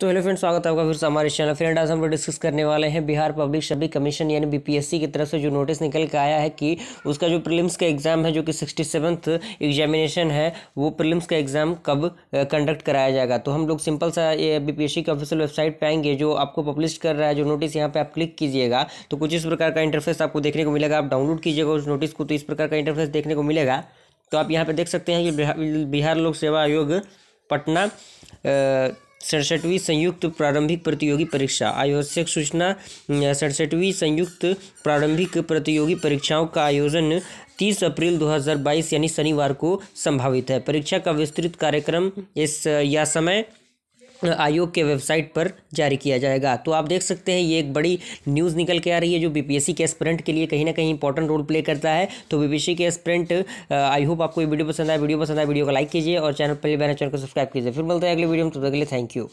तो hello friend स्वागत है आपका फिर से हमारे चैनल फ्रेंड आज हम लोग डिस्कस करने वाले हैं बिहार पब्लिक सर्विस कमीशन यानी बीपीएससी की तरफ से जो नोटिस निकल के आया है कि उसका जो प्रीलिम्स का एग्ज़ाम है जो कि सिक्सटी सेवन्थ एग्जामिनेशन है वो प्रीलिम्स का एग्ज़ाम कब कंडक्ट कराया जाएगा तो हम लोग सिंपल सा ये बी की ऑफिशियल वेबसाइट पर आएंगे जो आपको पब्लिश कर रहा है जो नोटिस यहाँ पर आप क्लिक कीजिएगा तो कुछ इस प्रकार का इंटरफेस आपको देखने को मिलेगा आप डाउनलोड कीजिएगा उस नोटिस को तो इस प्रकार का इंटरफेस देखने को मिलेगा तो आप यहाँ पर देख सकते हैं कि बिहार लोक सेवा आयोग पटना सड़सठवीं संयुक्त प्रारंभिक प्रतियोगी परीक्षा आवश्यक सूचना सड़सठवीं संयुक्त प्रारंभिक प्रतियोगी परीक्षाओं का आयोजन 30 अप्रैल 2022 यानी शनिवार को संभावित है परीक्षा का विस्तृत कार्यक्रम इस या समय आयोग के वेबसाइट पर जारी किया जाएगा तो आप देख सकते हैं ये एक बड़ी न्यूज़ निकल के आ रही है जो बीपीएससी के एस्परेंट के लिए कहीं ना कहीं इंपॉर्टेंट रोल प्ले करता है तो बीपीएससी के एस्परेंट आई होप आपको ये वीडियो पसंद आए वीडियो पसंद आए वीडियो को लाइक कीजिए और चैनल पहले बैनर चैनल को सब्सक्राइब कीजिए फिर मिलते हैं अगले वीडियो में तब अगले थैंक यू